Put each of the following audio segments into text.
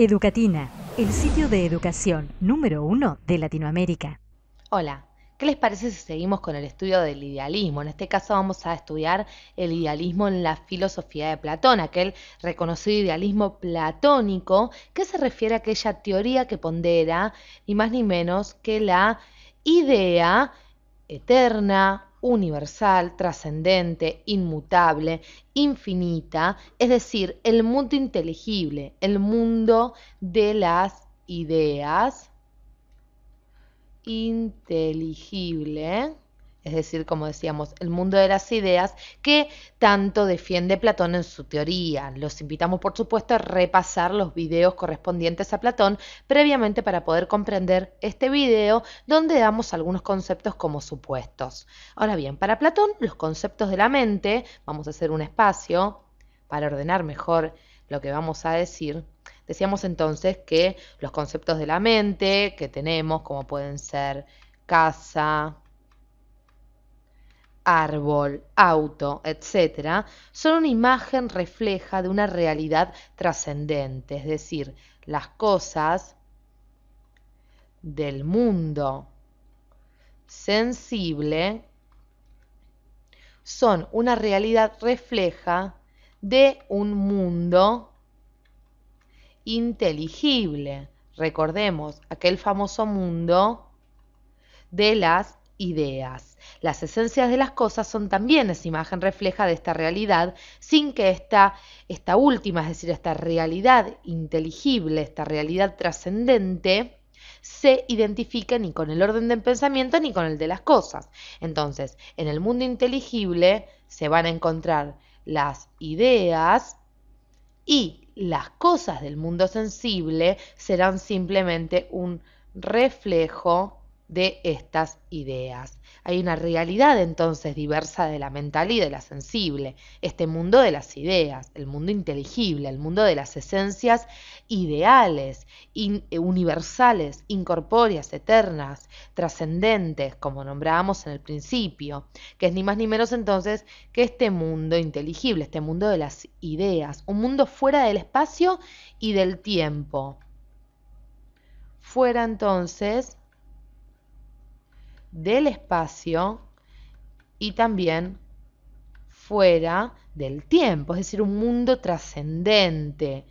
Educatina, el sitio de educación número uno de Latinoamérica. Hola, ¿qué les parece si seguimos con el estudio del idealismo? En este caso vamos a estudiar el idealismo en la filosofía de Platón, aquel reconocido idealismo platónico que se refiere a aquella teoría que pondera ni más ni menos que la idea eterna universal, trascendente, inmutable, infinita, es decir, el mundo inteligible, el mundo de las ideas inteligible es decir, como decíamos, el mundo de las ideas que tanto defiende Platón en su teoría. Los invitamos, por supuesto, a repasar los videos correspondientes a Platón previamente para poder comprender este video donde damos algunos conceptos como supuestos. Ahora bien, para Platón, los conceptos de la mente, vamos a hacer un espacio para ordenar mejor lo que vamos a decir. Decíamos entonces que los conceptos de la mente que tenemos, como pueden ser casa, árbol, auto, etcétera, son una imagen refleja de una realidad trascendente, es decir, las cosas del mundo sensible son una realidad refleja de un mundo inteligible. Recordemos aquel famoso mundo de las ideas. Las esencias de las cosas son también esa imagen refleja de esta realidad, sin que esta, esta última, es decir, esta realidad inteligible, esta realidad trascendente, se identifique ni con el orden del pensamiento ni con el de las cosas. Entonces, en el mundo inteligible se van a encontrar las ideas y las cosas del mundo sensible serán simplemente un reflejo de estas ideas. Hay una realidad entonces diversa de la mental y de la sensible, este mundo de las ideas, el mundo inteligible, el mundo de las esencias ideales, eh, universales, incorpóreas, eternas, trascendentes, como nombrábamos en el principio, que es ni más ni menos entonces que este mundo inteligible, este mundo de las ideas, un mundo fuera del espacio y del tiempo. Fuera entonces del espacio y también fuera del tiempo, es decir, un mundo trascendente,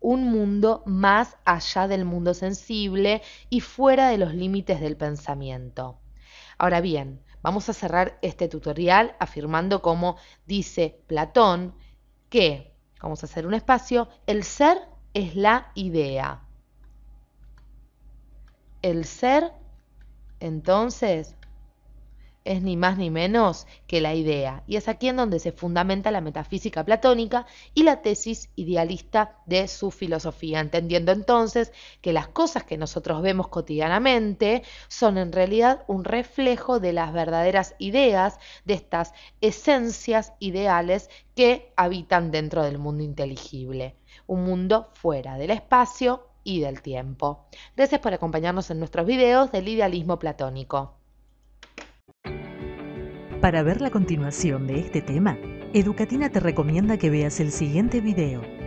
un mundo más allá del mundo sensible y fuera de los límites del pensamiento. Ahora bien, vamos a cerrar este tutorial afirmando como dice Platón que, vamos a hacer un espacio, el ser es la idea. El ser entonces, es ni más ni menos que la idea, y es aquí en donde se fundamenta la metafísica platónica y la tesis idealista de su filosofía, entendiendo entonces que las cosas que nosotros vemos cotidianamente son en realidad un reflejo de las verdaderas ideas, de estas esencias ideales que habitan dentro del mundo inteligible, un mundo fuera del espacio y del tiempo. Gracias por acompañarnos en nuestros videos del idealismo platónico. Para ver la continuación de este tema, Educatina te recomienda que veas el siguiente video